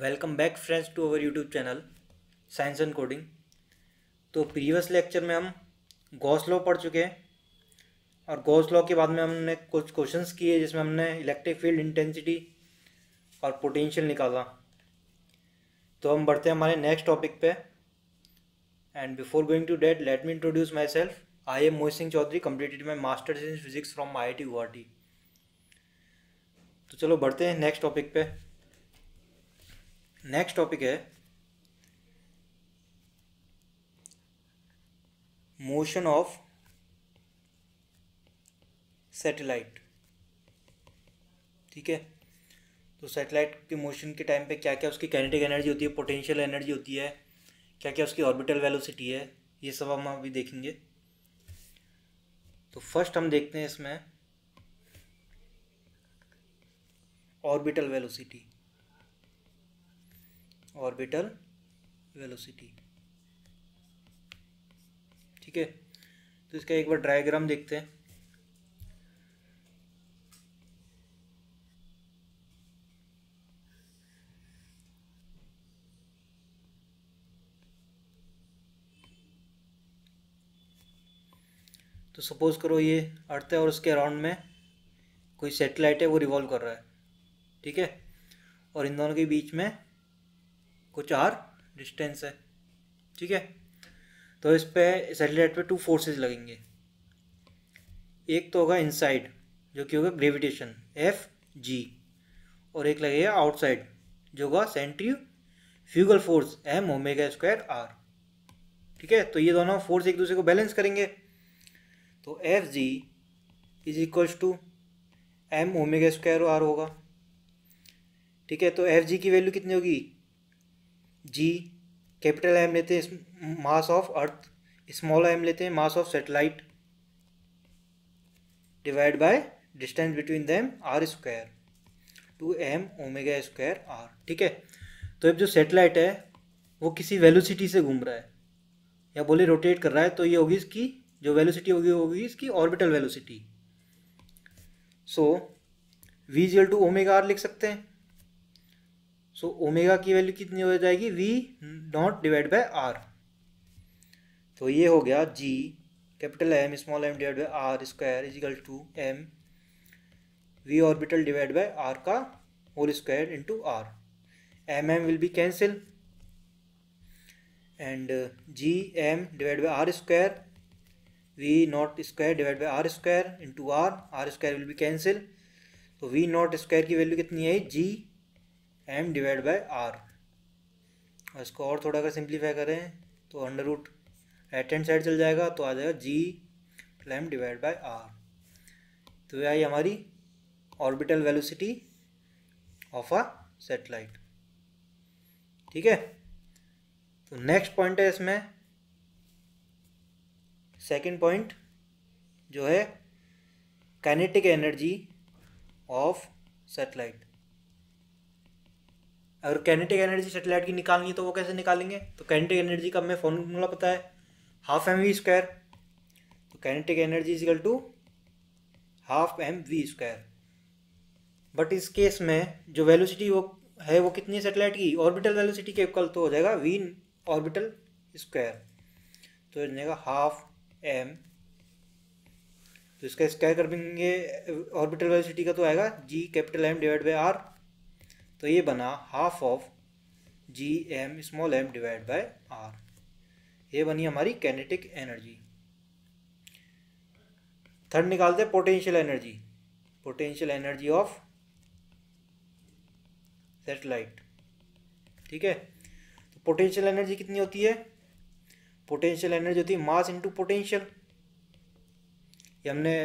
Welcome back friends to our YouTube channel science and coding तो previous lecture में हम Gauss law पढ़ चुके हैं और गॉस लॉ के बाद में हमने कुछ क्वेश्चंस किए जिसमें हमने इलेक्ट्रिक फील्ड इंटेंसिटी और पोटेंशियल निकाला तो हम बढ़ते हैं हमारे नेक्स्ट टॉपिक पे and before going to that let me introduce myself I am Mohit Singh Chaudhary completed my masters in physics from I I T तो चलो बढ़ते हैं नेक्स्ट टॉपिक पे नेक्स्ट टॉपिक है मोशन ऑफ सैटेलाइट ठीक है तो सैटेलाइट के मोशन के टाइम पे क्या क्या उसकी कैनेटिक एनर्जी होती है पोटेंशियल एनर्जी होती है क्या क्या उसकी ऑर्बिटल वेलोसिटी है ये सब हम अभी देखेंगे तो फर्स्ट हम देखते हैं इसमें ऑर्बिटल वेलोसिटी ऑर्बिटल वेलोसिटी ठीक है तो इसका एक बार डायग्राम देखते हैं तो सपोज करो ये अर्थ है और उसके अराउंड में कोई सेटेलाइट है वो रिवॉल्व कर रहा है ठीक है और इन दोनों के बीच में कुछ आर डिस्टेंस है ठीक है तो इस पर सेटेलाइट पे टू फोर्सेस लगेंगे एक तो होगा इनसाइड जो कि होगा ग्रेविटेशन एफ जी और एक लगेगा आउटसाइड जो होगा centrifugal force m omega square r ठीक है तो ये दोनों फोर्स एक दूसरे को बैलेंस करेंगे तो f g is equals to m omega square r होगा ठीक है तो एफ जी की वैल्यू कितनी होगी जी कैपिटल एम लेते हैं mass of earth small m लेते हैं mass of satellite divide by distance between them r square to m omega square r ठीक है तो अब जो सेटेलाइट है वो किसी वेलोसिटी से घूम रहा है या बोले रोटेट कर रहा है तो ये होगी इसकी जो वेलोसिटी होगी होगी इसकी orbital velocity so v g to omega r लिख सकते हैं सो ओमेगा की वैल्यू कितनी हो जाएगी v not divide by r तो ये हो गया g capital M small M divide by r square is equal to m v orbital divide by r का whole square into r m M will be cancel and G M divide by r square v not square divide by r square into r r square will be cancel तो v not square की value कितनी आई G M divide by are और इसको और थोड़ा अगर simplify करें तो under root right hand side चल जाएगा तो आ जाएगा g M divide by are तो ये आई हमारी orbital velocity of a satellite ठीक है तो नेक्स्ट पॉइंट है इसमें सेकंड पॉइंट जो है काइनेटिक एनर्जी ऑफ सेटेलाइट अगर कैनेटिक एनर्जी सेटेलाइट की निकालनी है तो वो कैसे निकालेंगे तो कैनेटिक एनर्जी का हमें फॉर्मूला पता है हाफ एम वी स्क्वायर तो kinetic energy equal to half M we square but इस केस में जो वेलोसिटी वो है वो कितनी सेटेलाइट की ऑर्बिटल वेलोसिटी के इक्वल तो हो जाएगा वी ऑर्बिटल स्क्वायर तो जाएगा हाफ एम तो इसका स्क्वायर कर देंगे ऑर्बिटल वेलोसिटी का तो आएगा g capital M divide by are तो ये बना half of g M small M divide by r ये बनी हमारी कैनेटिक एनर्जी थर्ड निकालते हैं potential energy potential energy of satellite ठीक है तो पोटेंशियल एनर्जी कितनी होती है पोटेंशियल एनर्जी होती है मास इनटू पोटेंशियल ये हमने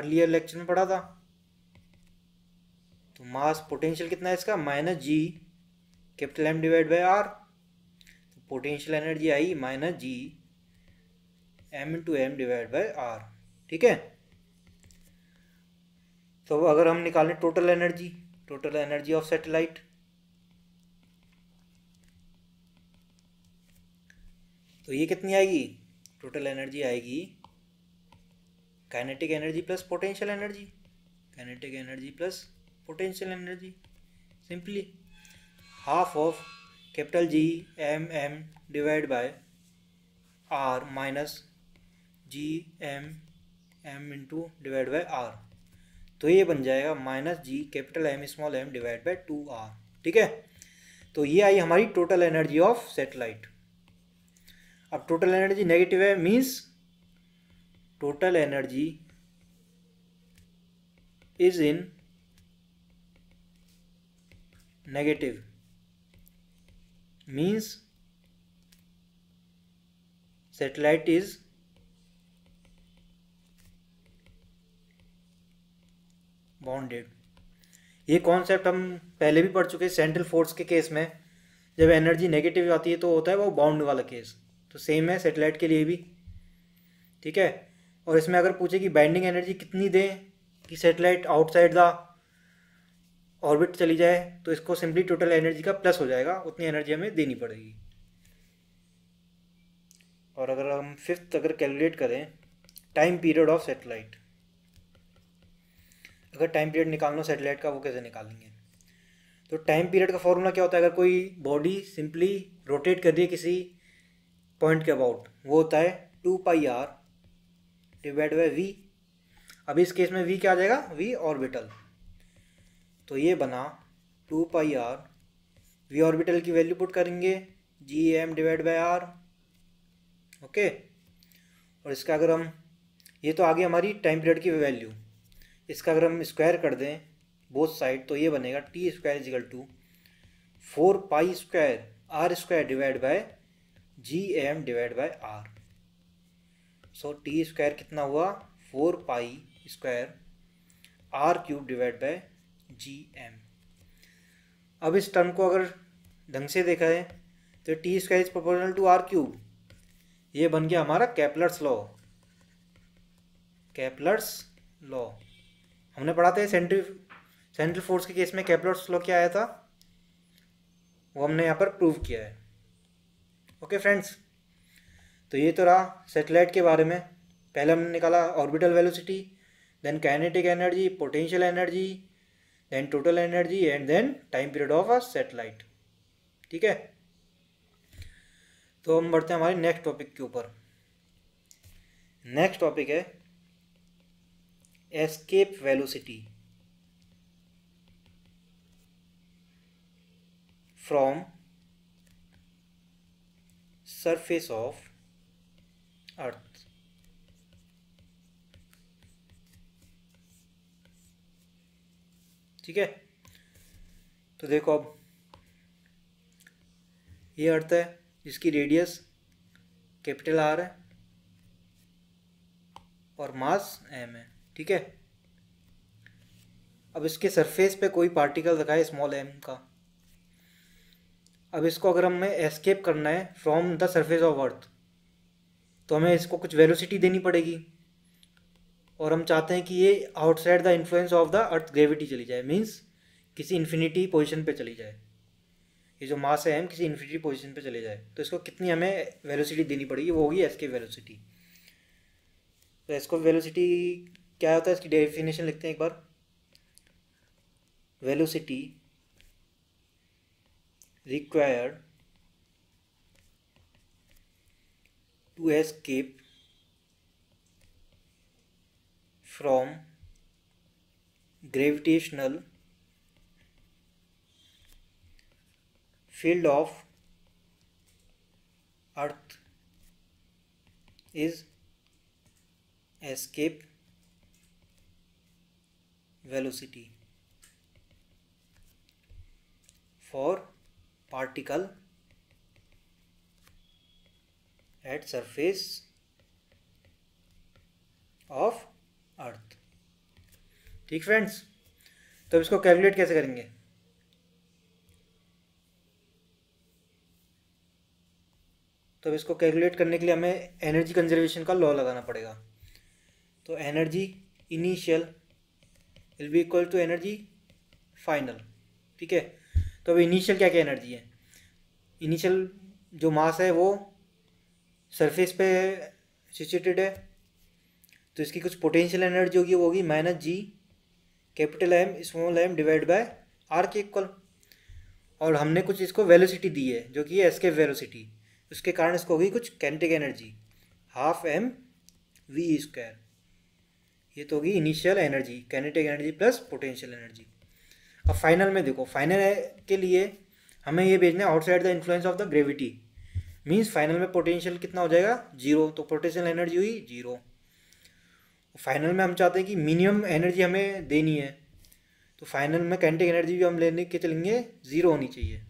अर्लियर लेक्चर में पढ़ा था तो मास पोटेंशियल कितना है इसका minus ji capital M divide by are तो पोटेंशियल एनर्जी आई minus ji m into m divide by r ठीक है तो अगर हम निकालें total energy total energy of satellite तो ये कितनी आएगी टोटल एनर्जी आएगी kinetic energy plus potential energy kinetic energy plus potential energy simply half of capital g M M divide by r minus G M m into divide by r तो ये बन जाएगा minus ji capital M small M divide by two r ठीक है तो ये आई हमारी टोटल एनर्जी ऑफ सेटेलाइट अब टोटल एनर्जी नेगेटिव है means total energy is in negative means satellite is bounded ये कॉन्सेप्ट हम पहले भी पढ़ चुके हैं सेंट्रल फोर्स के केस में जब एनर्जी नेगेटिव आती है तो होता है वो बाउंड वाला केस तो सेम है सेटेलाइट के लिए भी ठीक है और इसमें अगर पूछे कि बाइंडिंग एनर्जी कितनी दें कि सेटेलाइट आउटसाइड द ऑर्बिट चली जाए तो इसको सिंपली टोटल एनर्जी का प्लस हो जाएगा उतनी एनर्जी हमें देनी पड़ेगी और अगर हम फिफ्थ अगर कैलकुलेट करें टाइम पीरियड ऑफ सेटेलाइट अगर टाइम पीरियड निकालना हो सेटेलाइट का वो कैसे निकालेंगे तो टाइम पीरियड का फॉर्मूला क्या होता है अगर कोई बॉडी सिंपली रोटेट कर दिए किसी पॉइंट के अबाउट वो होता है two pi r divide by v अभी इस केस में वी क्या आ जाएगा वी ऑर्बिटल तो ये बना two pi r v orbital की वैल्यू पुट करेंगे g M divide by r okay और इसका अगर हम ये तो आगे हमारी टाइम पीरियड की वैल्यू इसका अगर हम स्क्वायर कर दें बोथ साइड तो ये बनेगा T square is equal to four pi square R square divide by G M divide by R so T square कितना हुआ four pi square R cube divide by G M अब इस term को अगर ढंग से देखा है तो T square is proportional to R cube ये बन गया हमारा कैपलर्स लॉ कैपलर्स लॉ हमने पढ़ा था सेंट्री सेंट्रल फोर्स के केस में कैपलर्स लॉ क्या आया था वो हमने यहाँ पर प्रूव किया है ओके फ्रेंड्स तो ये तो रहा सेटेलाइट के बारे में पहले हमने निकाला orbital velocity then kinetic energy potential energy then total energy and then time period of a satellite ठीक है तो हम बढ़ते हैं हमारे नेक्स्ट टॉपिक के ऊपर नेक्स्ट टॉपिक है escape velocity from surface of Earth ठीक है तो देखो अब ये अर्थ है जिसकी रेडियस कैपिटल आर है और मास एम है ठीक है अब इसके सरफेस पे कोई पार्टिकल रखा है स्मॉल एम का अब इसको अगर हमें एस्केप करना है from the surface of Earth तो हमें इसको कुछ वेलोसिटी देनी पड़ेगी और हम चाहते हैं कि ये outside the influence of the Earth gravity चली जाए मीन्स किसी इन्फिनिटी पोजिशन पर चली जाए ये जो मास है हम किसी इन्फिनिटी पोजिशन पर चले जाए तो इसको कितनी हमें वेलोसिटी देनी पड़ेगी वो होगी एस के वेलोसिटी तो एस को वेलोसिटी क्या होता है इसकी डेफिनेशन लिखते हैं एक बार velocity required to escape from gravitational field of earth is escape velocity for particle at surface of ठीक फ्रेंड्स तो इसको कैलकुलेट कैसे करेंगे तो इसको कैलकुलेट करने के लिए हमें एनर्जी कंजर्वेशन का लॉ लगाना पड़ेगा तो energy initial will be equal to energy final ठीक है तो अब इनिशियल क्या क्या एनर्जी है इनिशियल जो मास है वो सरफेस पे सिचुएटेड है तो इसकी कुछ पोटेंशियल एनर्जी होगी वो होगी minus ji capital M small M divide by R के इक्वल और हमने कुछ इसको वेलोसिटी दी है जो कि है एस्केप वेलोसिटी उसके कारण इसको होगी कुछ kinetic energy half M we square ये तो होगी initial energy kinetic energy plus potential energy अब फाइनल में देखो फाइनल के लिए हमें ये भेजना है outside the influence of the gravity means final में पोटेंशियल कितना हो जाएगा जीरो तो पोटेंशियल एनर्जी हुई जीरो फाइनल में हम चाहते हैं कि मिनिमम एनर्जी हमें देनी है तो फाइनल में कैंटिक एनर्जी भी हम लेने के चलेंगे ज़ीरो होनी चाहिए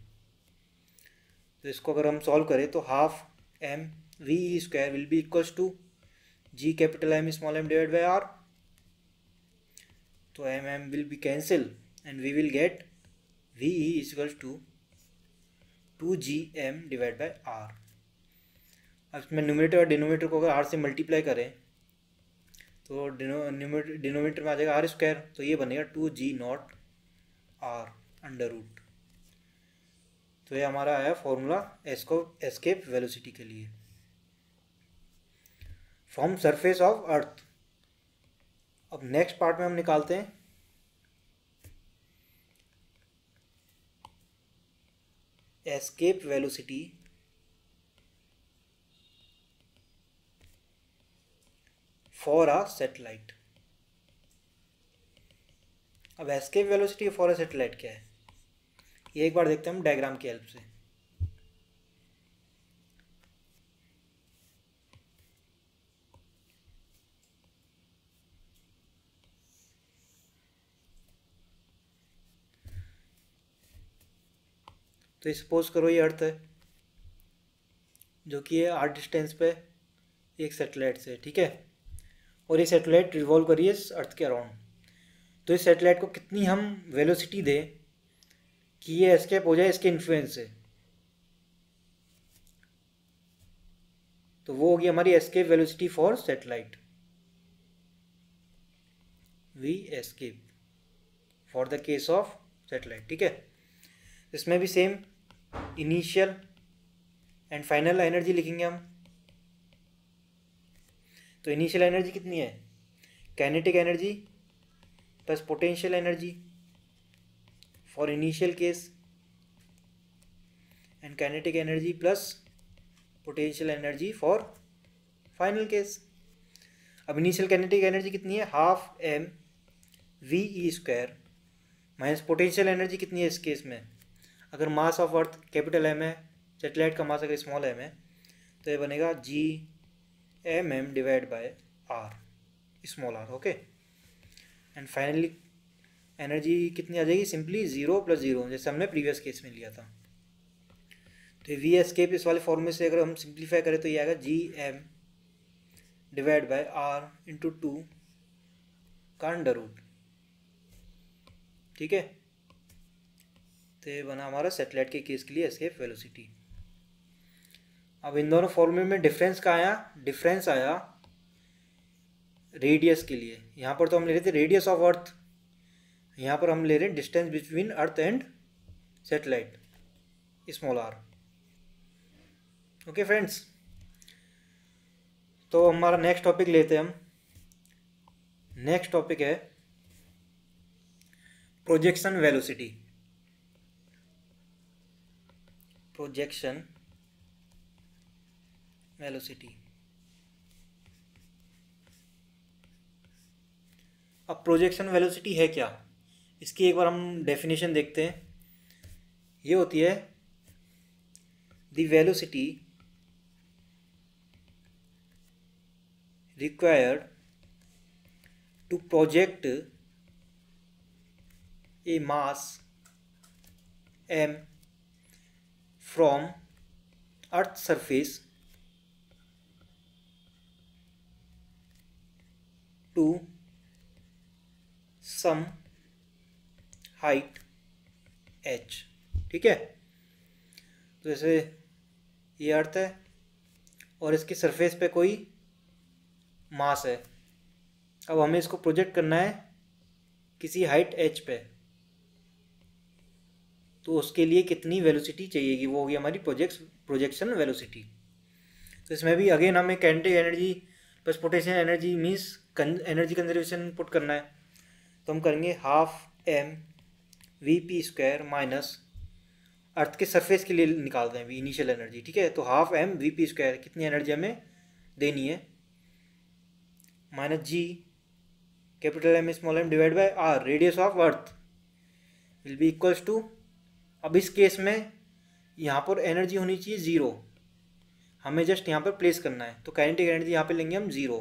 तो इसको अगर हम सॉल्व करें तो half M V E square will be equals to G capital M small M divide by are तो M M will be cancel and we will get V E equals to two G M divide by R अब इसमें numerator और denominator को अगर are से multiply करें तो denominator में आ जाएगा आर स्क्वायर तो ये बनेगा two G naught R under root तो ये हमारा आया फॉर्मूला एस्को एस्केप वेलोसिटी के लिए फ्रॉम सरफेस ऑफ अर्थ अब नेक्स्ट पार्ट में हम निकालते हैं escape velocity for a satellite. अब escape velocity for a satellite क्या है ये एक बार देखते हैं हम डायग्राम की हेल्प से तो सपोज करो ये अर्थ है जो कि ये आर्ट डिस्टेंस पे एक सेटेलाइट से ठीक है और ये सेटेलाइट रिवॉल्व कर रही है अर्थ के अराउंड तो इस सेटेलाइट को कितनी हम वेलोसिटी दें कि ये एस्केप हो जाए इसके इन्फ्लुएंस से तो वो होगी हमारी escape velocity for satellite V escape for the case of satellite ठीक है इसमें भी same initial and final energy लिखेंगे हम तो इनिशियल एनर्जी कितनी है kinetic energy plus potential energy for initial case and kinetic energy plus potential energy for final case अब इनिशियल कैनेटिक एनर्जी कितनी है half M V E square minus potential energy कितनी है इस केस में अगर mass of earth capital M है satellite का मास अगर स्मॉल एम है तो ये बनेगा G M M divide by R small R okay and finally energy कितनी आ जाएगी सिंपली ज़ीरो प्लस ज़ीरो जैसे हमने प्रीवियस केस में लिया था तो वी एस्केप इस वाले फॉर्मूले से अगर हम सिंप्लीफाई करें तो ये आएगा G M divide by R into two का अंडर रूट ठीक है तो ये बना हमारा सेटेलाइट के केस के लिए एस्केप वेलोसिटी अब इन दोनों फॉर्मूले में डिफरेंस का आया डिफरेंस आया रेडियस के लिए यहाँ पर तो हम ले रहे थे रेडियस ऑफ अर्थ यहाँ पर हम ले रहे हैं distance between Earth and satellite small R okay friends तो हमारा नेक्स्ट टॉपिक लेते हैं हम नेक्स्ट टॉपिक है प्रोजेक्शन वेलोसिटी प्रोजेक्शन वेलोसिटी अब प्रोजेक्शन वेलोसिटी है क्या इसकी एक बार हम डेफिनेशन देखते हैं ये होती है the velocity required to project a mass M from Earth surface to some height H ठीक है तो जैसे ये अर्थ है और इसकी सरफेस पे कोई मास है अब हमें इसको प्रोजेक्ट करना है किसी हाइट एच पे तो उसके लिए कितनी वेलोसिटी चाहिएगी वो होगी हमारी प्रोजेक्ट प्रोजेक्शन वेलोसिटी तो इसमें भी अगेन हमें kinetic energy plus potential energy means energy conservation put करना है तो हम करेंगे half M V P square minus Earth के सरफेस के लिए निकाल दें इनिशियल एनर्जी ठीक है तो half M V P square कितनी एनर्जी हमें देनी है minus ji capital M small M divide by R radius of Earth will be equals to अब इस केस में यहाँ पर एनर्जी होनी चाहिए ज़ीरो हमें जस्ट यहाँ पर प्लेस करना है तो काइनेटिक एनर्जी यहाँ पे लेंगे हम जीरो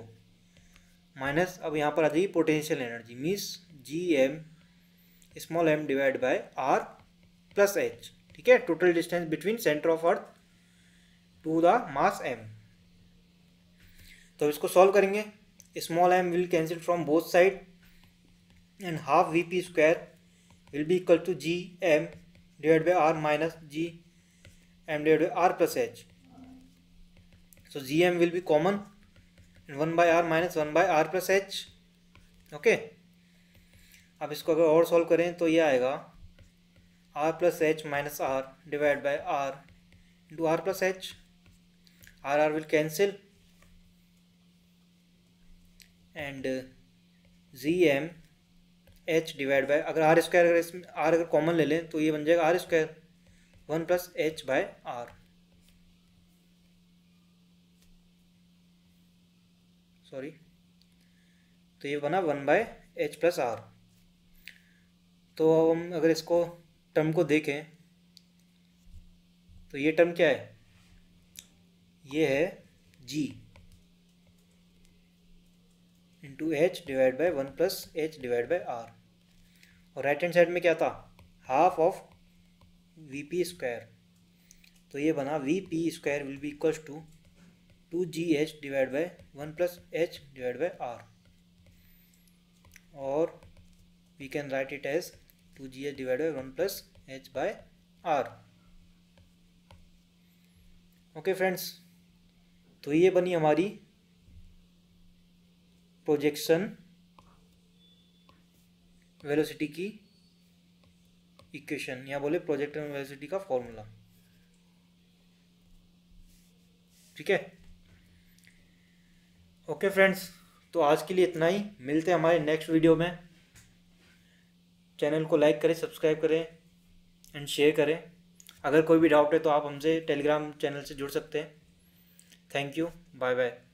माइनस अब यहाँ पर आ जाएगी potential energy means G M small M divide by R plus H ठीक है total distance between centre of Earth to the mass M तो इसको सॉल्व करेंगे small M will cancel from both side and half V P square will be equal to G M divide by R minus G M divide by R plus H so gm will be common common 1 by r minus 1 by r plus h okay okay? अब इसको अगर और solve करें तो ये आएगा R plus H minus R divide by R into R plus H R R will cancel and ji M H divide by अगर R square अगर इसमें आर अगर कॉमन ले लें तो ये बन जाएगा R square one plus H by R sorry तो ये बना one by H plus R तो अब हम अगर इसको टर्म को देखें तो ये टर्म क्या है ये है G into H divide by one plus H divide by are और राइट हैंड साइड में क्या था half of V P square तो ये बना V P square will be equals to two G H divide by one plus H divide by are और we can write it as two G H divide by one plus H by R okay friends तो ये बनी हमारी projection velocity की equation या बोले projector velocity का formula ठीक है ओके फ्रेंड्स तो आज के लिए इतना ही मिलते हैं हमारे नेक्स्ट वीडियो में चैनल को लाइक करें सब्सक्राइब करें एंड शेयर करें अगर कोई भी डाउट है तो आप हमसे टेलीग्राम चैनल से जुड़ सकते हैं थैंक यू बाय बाय